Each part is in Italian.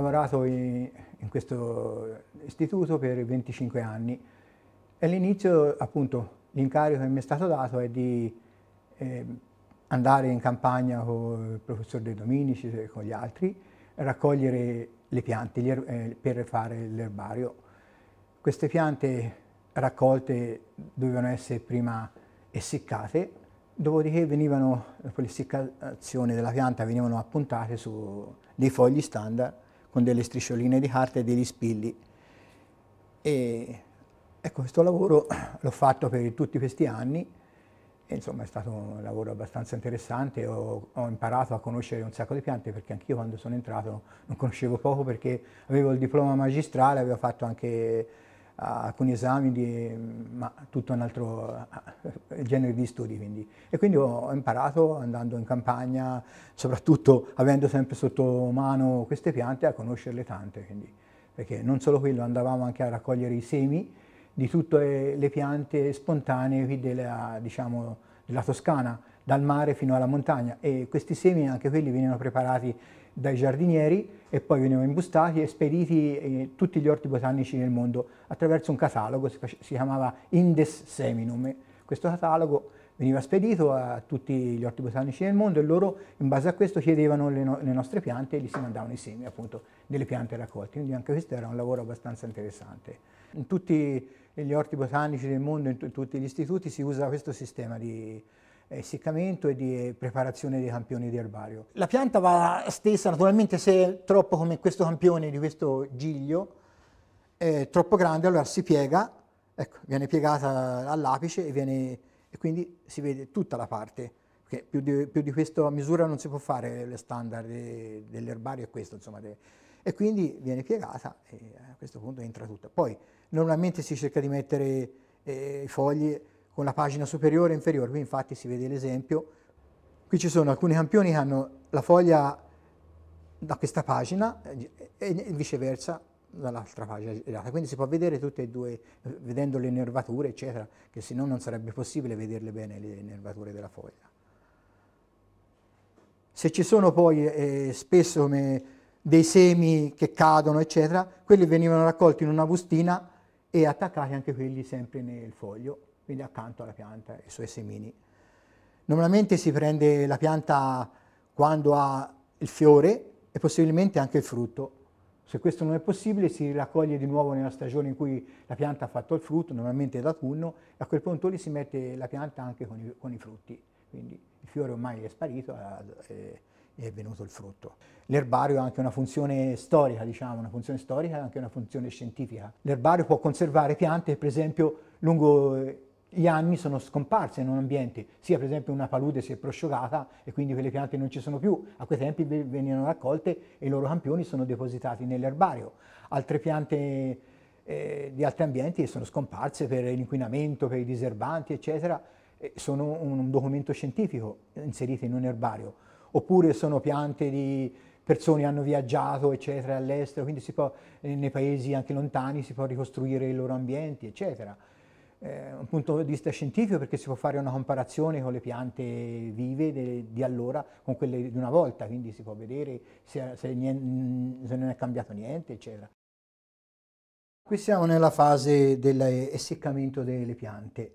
lavorato in, in questo istituto per 25 anni e all'inizio appunto l'incarico che mi è stato dato è di eh, andare in campagna con il professor De Dominici e con gli altri, raccogliere le piante er-, eh, per fare l'erbario. Queste piante raccolte dovevano essere prima essiccate, dopodiché venivano, dopo l'essiccazione della pianta venivano appuntate su dei fogli standard con delle striscioline di carta e degli spilli. E ecco, questo lavoro l'ho fatto per tutti questi anni e insomma è stato un lavoro abbastanza interessante, ho, ho imparato a conoscere un sacco di piante perché anch'io quando sono entrato non conoscevo poco perché avevo il diploma magistrale, avevo fatto anche alcuni esami di ma, tutto un altro eh, genere di studi. Quindi. E quindi ho imparato andando in campagna, soprattutto avendo sempre sotto mano queste piante, a conoscerle tante. Quindi. Perché non solo quello, andavamo anche a raccogliere i semi di tutte le piante spontanee della, diciamo, la Toscana, dal mare fino alla montagna e questi semi anche quelli venivano preparati dai giardinieri e poi venivano imbustati e spediti in eh, tutti gli orti botanici nel mondo attraverso un catalogo, si chiamava Indes Seminum. Questo catalogo veniva spedito a tutti gli orti botanici del mondo e loro in base a questo chiedevano le, no le nostre piante e gli si mandavano i semi appunto delle piante raccolte, quindi anche questo era un lavoro abbastanza interessante. In tutti gli orti botanici del mondo, in, in tutti gli istituti si usa questo sistema di, eh, essiccamento e di eh, preparazione dei campioni di erbario. La pianta va stessa, naturalmente se è troppo come questo campione di questo giglio, è troppo grande, allora si piega, ecco, viene piegata all'apice e viene e quindi si vede tutta la parte, perché più di, più di questa misura non si può fare, le standard dell'erbario è questo, insomma, de, e quindi viene piegata e a questo punto entra tutta. Poi normalmente si cerca di mettere eh, i fogli con la pagina superiore e inferiore, qui infatti si vede l'esempio, qui ci sono alcuni campioni che hanno la foglia da questa pagina eh, e viceversa dall'altra pagina girata. Quindi si può vedere tutte e due, vedendo le nervature, eccetera, che se no non sarebbe possibile vederle bene le nervature della foglia. Se ci sono poi eh, spesso dei semi che cadono, eccetera, quelli venivano raccolti in una bustina e attaccati anche quelli sempre nel foglio, quindi accanto alla pianta e ai suoi semini. Normalmente si prende la pianta quando ha il fiore e possibilmente anche il frutto, se questo non è possibile si raccoglie di nuovo nella stagione in cui la pianta ha fatto il frutto, normalmente d'autunno, e a quel punto lì si mette la pianta anche con i, con i frutti, quindi il fiore ormai è sparito e è venuto il frutto. L'erbario ha anche una funzione storica, diciamo, una funzione storica e anche una funzione scientifica. L'erbario può conservare piante, per esempio, lungo eh, gli anni sono scomparsi in un ambiente, sia per esempio una palude si è prosciugata e quindi quelle piante non ci sono più, a quei tempi venivano raccolte e i loro campioni sono depositati nell'erbario, altre piante eh, di altri ambienti sono scomparse per l'inquinamento, per i diserbanti eccetera, sono un documento scientifico inserito in un erbario, oppure sono piante di persone che hanno viaggiato eccetera all'estero, quindi si può, eh, nei paesi anche lontani si può ricostruire i loro ambienti eccetera eh, un punto di vista scientifico perché si può fare una comparazione con le piante vive de, di allora con quelle di una volta, quindi si può vedere se, se, niente, se non è cambiato niente, eccetera. Qui siamo nella fase dell'essiccamento delle piante.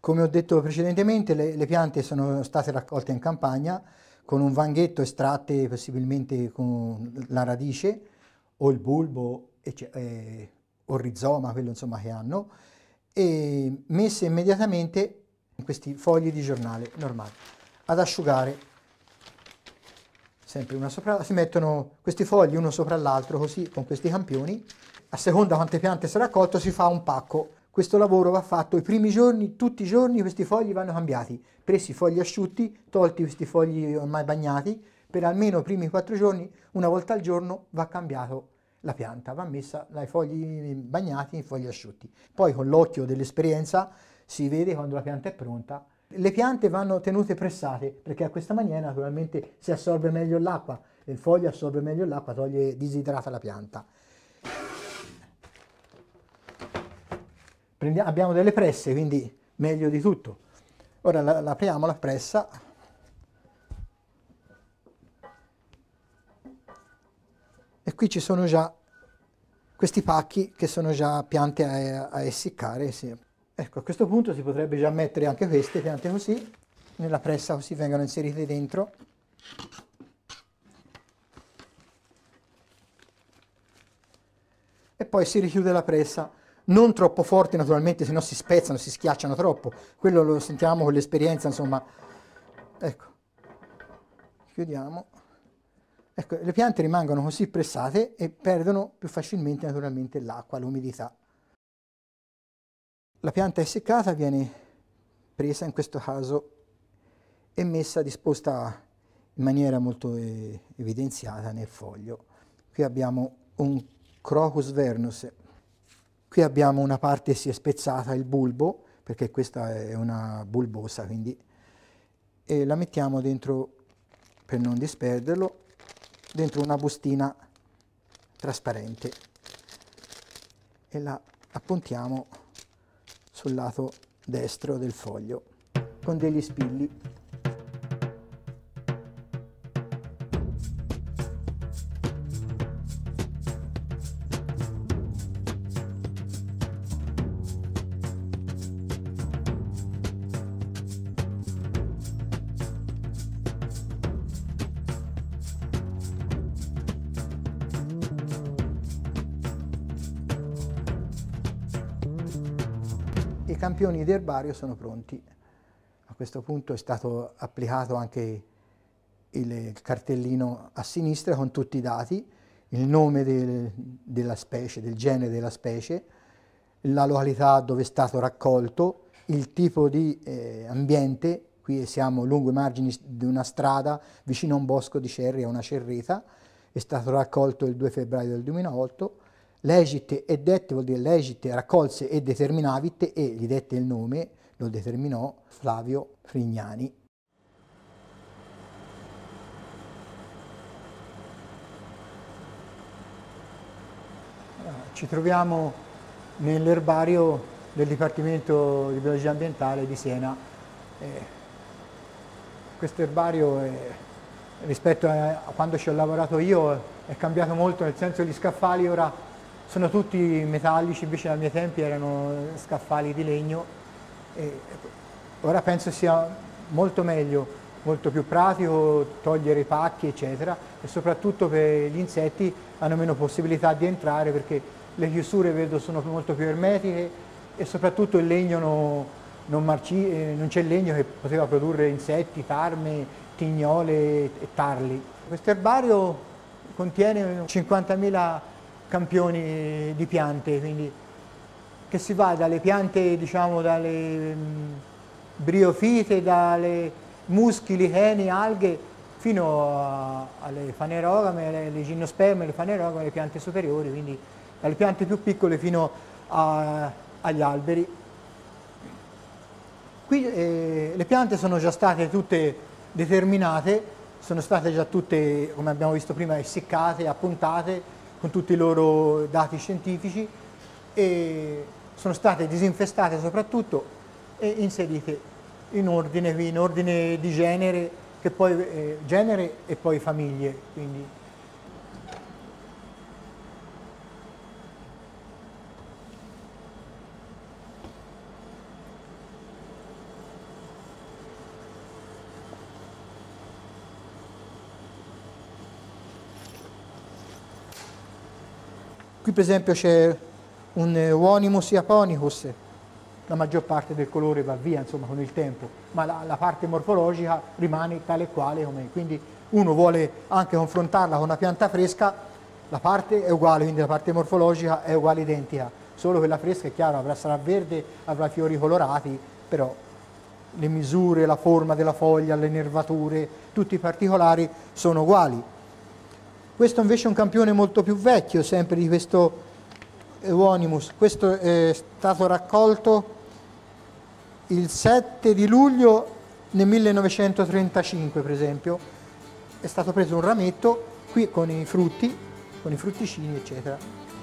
Come ho detto precedentemente, le, le piante sono state raccolte in campagna, con un vanghetto estratte possibilmente con la radice o il bulbo eh, o il rizoma, quello insomma che hanno, e messe immediatamente in questi fogli di giornale normali ad asciugare sempre una sopra si mettono questi fogli uno sopra l'altro così con questi campioni a seconda quante piante si è raccolto si fa un pacco questo lavoro va fatto i primi giorni tutti i giorni questi fogli vanno cambiati presi i fogli asciutti tolti questi fogli ormai bagnati per almeno i primi quattro giorni una volta al giorno va cambiato la pianta, va messa dai fogli bagnati in fogli asciutti. Poi con l'occhio dell'esperienza si vede quando la pianta è pronta. Le piante vanno tenute pressate perché a questa maniera naturalmente si assorbe meglio l'acqua, il foglio assorbe meglio l'acqua, toglie disidrata la pianta. Prendiamo, abbiamo delle presse, quindi meglio di tutto. Ora la, la apriamo la pressa qui ci sono già questi pacchi che sono già piante a, a essiccare. Sì. Ecco, a questo punto si potrebbe già mettere anche queste piante così, nella pressa così vengono inserite dentro. E poi si richiude la pressa, non troppo forte naturalmente, se no si spezzano, si schiacciano troppo. Quello lo sentiamo con l'esperienza, insomma. Ecco, chiudiamo. Ecco, le piante rimangono così pressate e perdono più facilmente naturalmente l'acqua, l'umidità. La pianta essiccata viene presa in questo caso e messa disposta in maniera molto eh, evidenziata nel foglio. Qui abbiamo un crocus vernus, qui abbiamo una parte si è spezzata, il bulbo, perché questa è una bulbosa, quindi e la mettiamo dentro per non disperderlo dentro una bustina trasparente e la appuntiamo sul lato destro del foglio con degli spilli campioni di erbario sono pronti. A questo punto è stato applicato anche il cartellino a sinistra con tutti i dati, il nome del, della specie, del genere della specie, la località dove è stato raccolto, il tipo di eh, ambiente, qui siamo lungo i margini di una strada vicino a un bosco di cerri, a una cerreta, è stato raccolto il 2 febbraio del 2008, Legite e dette vuol dire legite, raccolse e determinavite e gli dette il nome, lo determinò Flavio Frignani. Ci troviamo nell'erbario del Dipartimento di Biologia Ambientale di Siena. questo erbario è, rispetto a quando ci ho lavorato io è cambiato molto, nel senso gli scaffali ora sono tutti metallici, invece ai miei tempi erano scaffali di legno. ora penso sia molto meglio, molto più pratico togliere i pacchi, eccetera, e soprattutto per gli insetti hanno meno possibilità di entrare perché le chiusure vedo sono molto più ermetiche e soprattutto il legno no, non, eh, non c'è legno che poteva produrre insetti, tarme, tignole e tarli. Questo erbario contiene 50.000 campioni di piante, quindi che si va dalle piante, diciamo, dalle mm, briofite, dalle muschi, licheni, alghe, fino a, alle fanerogame, alle, alle ginnosperme, alle fanerogame, alle piante superiori, quindi dalle piante più piccole fino a, agli alberi. Qui eh, le piante sono già state tutte determinate, sono state già tutte, come abbiamo visto prima, essiccate, appuntate, con tutti i loro dati scientifici e sono state disinfestate soprattutto e inserite in ordine, in ordine di genere, poi, eh, genere e poi famiglie. Quindi. Qui per esempio c'è un Euonymus eh, Iaponicus, la maggior parte del colore va via insomma, con il tempo, ma la, la parte morfologica rimane tale e quale com'è. Quindi uno vuole anche confrontarla con una pianta fresca, la parte è uguale, quindi la parte morfologica è uguale identica, solo quella fresca è chiaro, avrà, sarà verde, avrà fiori colorati, però le misure, la forma della foglia, le nervature, tutti i particolari sono uguali. Questo invece è un campione molto più vecchio, sempre di questo Euonimus. Questo è stato raccolto il 7 di luglio nel 1935, per esempio. È stato preso un rametto qui con i frutti, con i frutticini, eccetera.